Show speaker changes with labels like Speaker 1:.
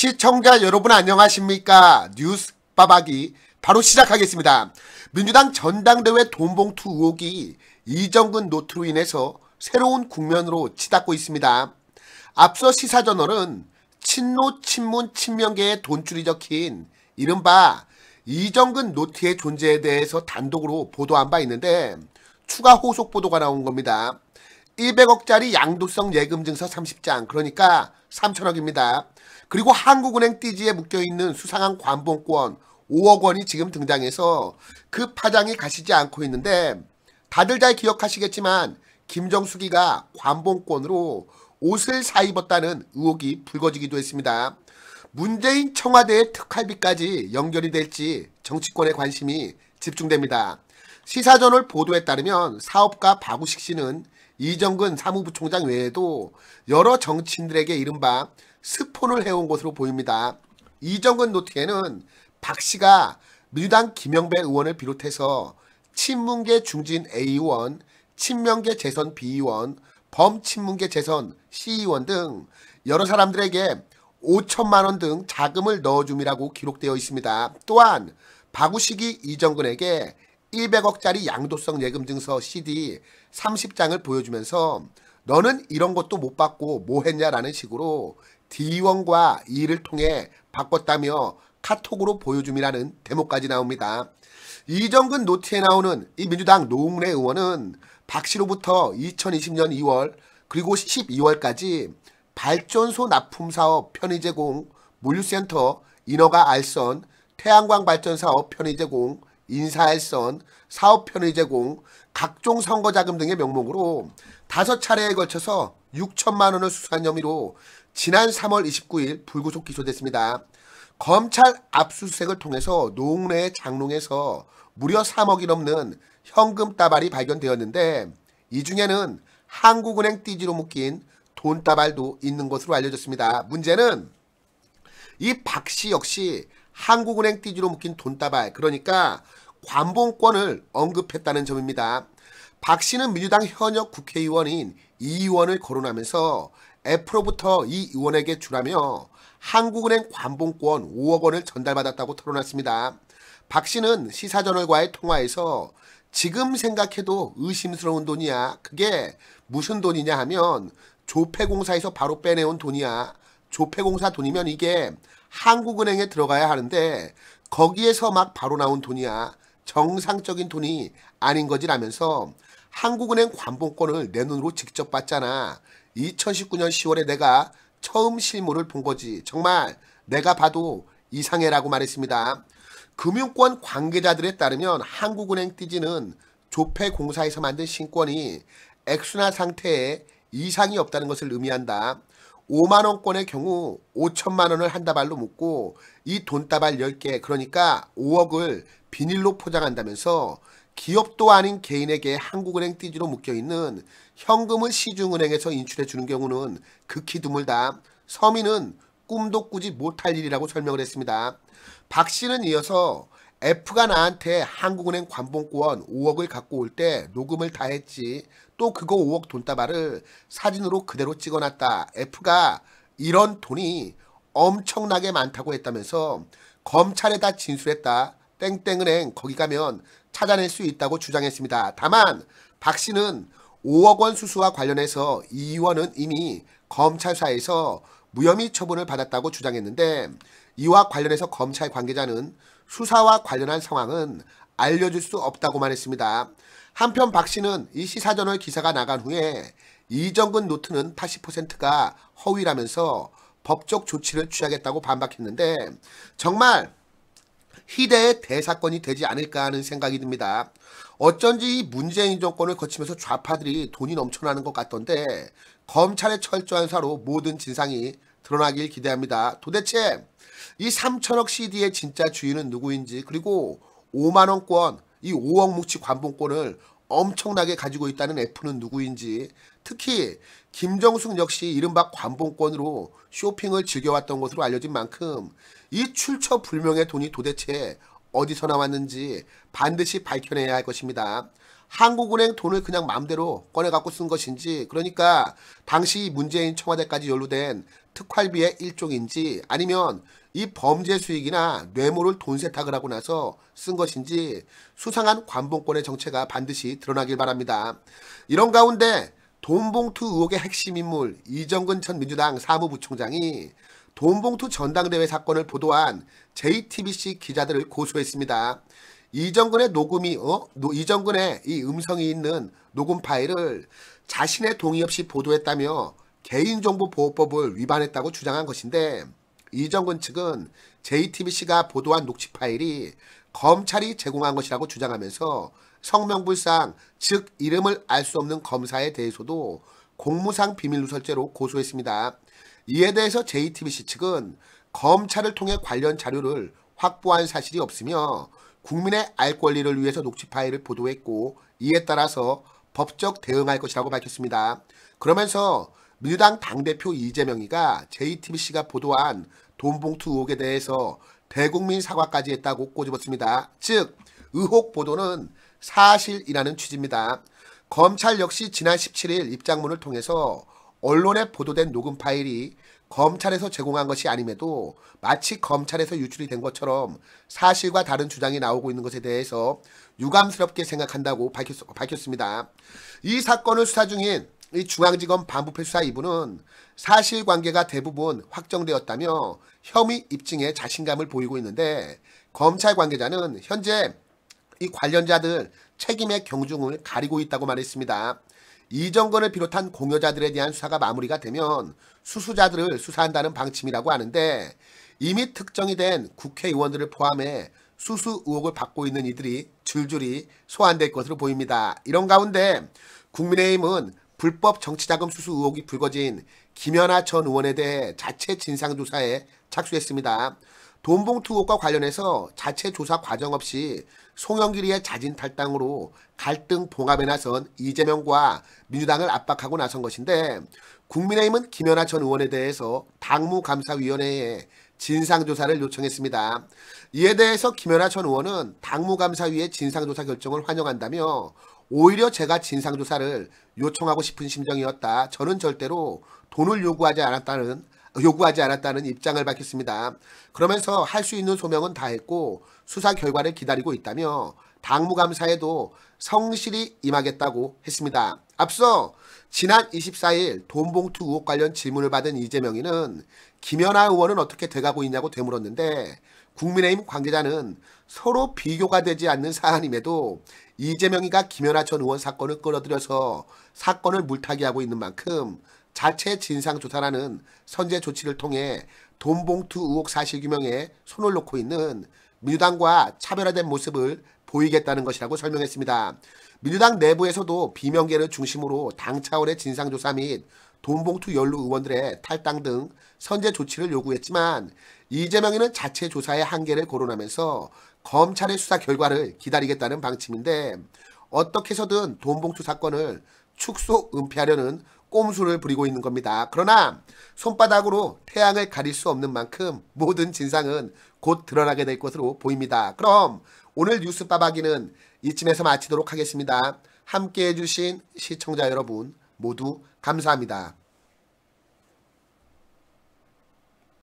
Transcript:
Speaker 1: 시청자 여러분 안녕하십니까 뉴스 빠박이 바로 시작하겠습니다. 민주당 전당대회 돈봉투 의혹이 이정근 노트로 인해서 새로운 국면으로 치닫고 있습니다. 앞서 시사저널은 친노, 친문, 친명계의 돈줄이 적힌 이른바 이정근 노트의 존재에 대해서 단독으로 보도한 바 있는데 추가 호속 보도가 나온 겁니다. 100억짜리 양도성 예금증서 30장 그러니까 3천억입니다. 그리고 한국은행 띠지에 묶여있는 수상한 관봉권 5억 원이 지금 등장해서 그 파장이 가시지 않고 있는데 다들 잘 기억하시겠지만 김정숙이가 관봉권으로 옷을 사 입었다는 의혹이 불거지기도 했습니다. 문재인 청와대의 특활비까지 연결이 될지 정치권의 관심이 집중됩니다. 시사전을 보도에 따르면 사업가 박우식 씨는 이정근 사무부총장 외에도 여러 정치인들에게 이른바 스폰을 해온 것으로 보입니다. 이정근 노트에는 박 씨가 민주당 김영배 의원을 비롯해서 친문계 중진 A의원, 친명계 재선 B의원, 범친문계 재선 C의원 등 여러 사람들에게 5천만 원 등 자금을 넣어줌이라고 기록되어 있습니다. 또한 박우식이 이정근에게 100억짜리 양도성 예금 증서 CD 30장을 보여주면서 너는 이런 것도 못 받고 뭐 했냐라는 식으로 D1과 E를 통해 바꿨다며 카톡으로 보여줌이라는 대목까지 나옵니다. 이정근 노트에 나오는 이 민주당 노웅래 의원은 박 씨로부터 2020년 2월 그리고 12월까지 발전소 납품 사업 편의 제공, 물류센터, 인허가 알선, 태양광 발전 사업 편의 제공, 인사할선, 사업 편의 제공, 각종 선거자금 등의 명목으로 다섯 차례에 걸쳐서 6천만 원을 수수한 혐의로 지난 3월 29일 불구속 기소됐습니다. 검찰 압수수색을 통해서 농웅래 장롱에서 무려 3억이 넘는 현금 따발이 발견되었는데 이 중에는 한국은행 띠지로 묶인 돈 따발도 있는 것으로 알려졌습니다. 문제는 이 박 씨 역시 한국은행 띠지로 묶인 돈다발 그러니까 관봉권을 언급했다는 점입니다. 박 씨는 민주당 현역 국회의원인 이 의원을 거론하면서 애프로부터 이 의원에게 주라며 한국은행 관봉권 5억 원을 전달받았다고 털어놨습니다. 박 씨는 시사저널과의 통화에서 지금 생각해도 의심스러운 돈이야. 그게 무슨 돈이냐 하면 조폐공사에서 바로 빼내온 돈이야. 조폐공사 돈이면 이게 한국은행에 들어가야 하는데 거기에서 막 바로 나온 돈이야. 정상적인 돈이 아닌 거지라면서 한국은행 관본권을 내 눈으로 직접 봤잖아. 2019년 10월에 내가 처음 실물을 본 거지. 정말 내가 봐도 이상해라고 말했습니다. 금융권 관계자들에 따르면 한국은행 띠지는 조폐공사에서 만든 신권이 액수나 상태에 이상이 없다는 것을 의미한다. 5만 원권의 경우 5천만 원을 한 다발로 묶고 이 돈다발 10개 그러니까 5억을 비닐로 포장한다면서 기업도 아닌 개인에게 한국은행 띠지로 묶여있는 현금을 시중은행에서 인출해 주는 경우는 극히 드물다. 서민은 꿈도 꾸지 못할 일이라고 설명을 했습니다. 박 씨는 이어서 F가 나한테 한국은행 관본권 5억을 갖고 올 때 녹음을 다 했지. 또 그거 5억 돈다발을 사진으로 그대로 찍어놨다. F가 이런 돈이 엄청나게 많다고 했다면서 검찰에다 진술했다. 땡땡은행 거기 가면 찾아낼 수 있다고 주장했습니다. 다만 박 씨는 5억 원 수수와 관련해서 이 의원은 이미 검찰사에서 무혐의 처분을 받았다고 주장했는데 이와 관련해서 검찰 관계자는 수사와 관련한 상황은 알려줄 수 없다고만 했습니다. 한편 박 씨는 이 시사저널 기사가 나간 후에 이정근 노트는 80%가 허위라면서 법적 조치를 취하겠다고 반박했는데 정말 희대의 대사건이 되지 않을까 하는 생각이 듭니다. 어쩐지 문재인 정권을 거치면서 좌파들이 돈이 넘쳐나는 것 같던데 검찰의 철저한 사로 모든 진상이 드러나길 기대합니다. 도대체 이 3천억 CD의 진짜 주인은 누구인지 그리고 5만원권 이 5억 묵치 관봉권을 엄청나게 가지고 있다는 F는 누구인지 특히 김정숙 역시 이른바 관봉권으로 쇼핑을 즐겨왔던 것으로 알려진 만큼 이 출처 불명의 돈이 도대체 어디서 나왔는지 반드시 밝혀내야 할 것입니다. 한국은행 돈을 그냥 마음대로 꺼내갖고 쓴 것인지 그러니까 당시 문재인 청와대까지 연루된 특활비의 일종인지 아니면 이 범죄 수익이나 뇌물을 돈 세탁을 하고 나서 쓴 것인지 수상한 관봉권의 정체가 반드시 드러나길 바랍니다. 이런 가운데 돈봉투 의혹의 핵심 인물 이정근 전 민주당 사무부총장이 돈봉투 전당대회 사건을 보도한 JTBC 기자들을 고소했습니다. 이정근의 녹음이 어? 노, 이정근의 이 음성이 있는 녹음 파일을 자신의 동의 없이 보도했다며 개인정보보호법을 위반했다고 주장한 것인데 이정근 측은 JTBC가 보도한 녹취 파일이 검찰이 제공한 것이라고 주장하면서 성명불상 즉 이름을 알 수 없는 검사에 대해서도 공무상 비밀누설죄로 고소했습니다. 이에 대해서 JTBC 측은 검찰을 통해 관련 자료를 확보한 사실이 없으며 국민의 알 권리를 위해서 녹취 파일을 보도했고 이에 따라서 법적 대응할 것이라고 밝혔습니다. 그러면서 민주당 당대표 이재명이가 JTBC가 보도한 돈봉투 의혹에 대해서 대국민 사과까지 했다고 꼬집었습니다. 즉 의혹 보도는 사실이라는 취지입니다. 검찰 역시 지난 17일 입장문을 통해서 언론에 보도된 녹음 파일이 검찰에서 제공한 것이 아님에도 마치 검찰에서 유출이 된 것처럼 사실과 다른 주장이 나오고 있는 것에 대해서 유감스럽게 생각한다고 밝혔, 습니다이 사건을 수사 중인 이 중앙지검 반부패 수사 2부는 사실관계가 대부분 확정되었다며 혐의 입증에 자신감을 보이고 있는데 검찰 관계자는 현재 이 관련자들 책임의 경중을 가리고 있다고 말했습니다. 이정건을 비롯한 공여자들에 대한 수사가 마무리가 되면 수수자들을 수사한다는 방침이라고 하는데 이미 특정이 된 국회의원들을 포함해 수수 의혹을 받고 있는 이들이 줄줄이 소환될 것으로 보입니다. 이런 가운데 국민의힘은 불법 정치자금 수수 의혹이 불거진 김연아 전 의원에 대해 자체 진상조사에 착수했습니다. 돈봉투 의혹과 관련해서 자체 조사 과정 없이 송영길이의 자진 탈당으로 갈등 봉합에 나선 이재명과 민주당을 압박하고 나선 것인데 국민의힘은 김연아 전 의원에 대해서 당무감사위원회에 진상조사를 요청했습니다. 이에 대해서 김연아 전 의원은 당무감사위의 진상조사 결정을 환영한다며 오히려 제가 진상조사를 요청하고 싶은 심정이었다. 저는 절대로 돈을 요구하지 않았다는 요구하지 않았다는 입장을 밝혔습니다. 그러면서 할 수 있는 소명은 다 했고 수사 결과를 기다리고 있다며 당무감사에도 성실히 임하겠다고 했습니다. 앞서 지난 24일 돈봉투 의혹 관련 질문을 받은 이재명이는 김연아 의원은 어떻게 돼가고 있냐고 되물었는데 국민의힘 관계자는 서로 비교가 되지 않는 사안임에도 이재명이가 김연아 전 의원 사건을 끌어들여서 사건을 물타기하고 있는 만큼 자체 진상조사라는 선제 조치를 통해 돈봉투 의혹 사실 규명에 손을 놓고 있는 민주당과 차별화된 모습을 보이겠다는 것이라고 설명했습니다. 민주당 내부에서도 비명계를 중심으로 당 차원의 진상조사 및 돈봉투 연루 의원들의 탈당 등 선제 조치를 요구했지만 이재명이는 자체 조사의 한계를 거론하면서 검찰의 수사 결과를 기다리겠다는 방침인데 어떻게 해서든 돈봉투 사건을 축소 은폐하려는 꼼수를 부리고 있는 겁니다. 그러나 손바닥으로 태양을 가릴 수 없는 만큼 모든 진상은 곧 드러나게 될 것으로 보입니다. 그럼 오늘 뉴스 빠박이는 이쯤에서 마치도록 하겠습니다. 함께해 주신 시청자 여러분 모두 감사합니다.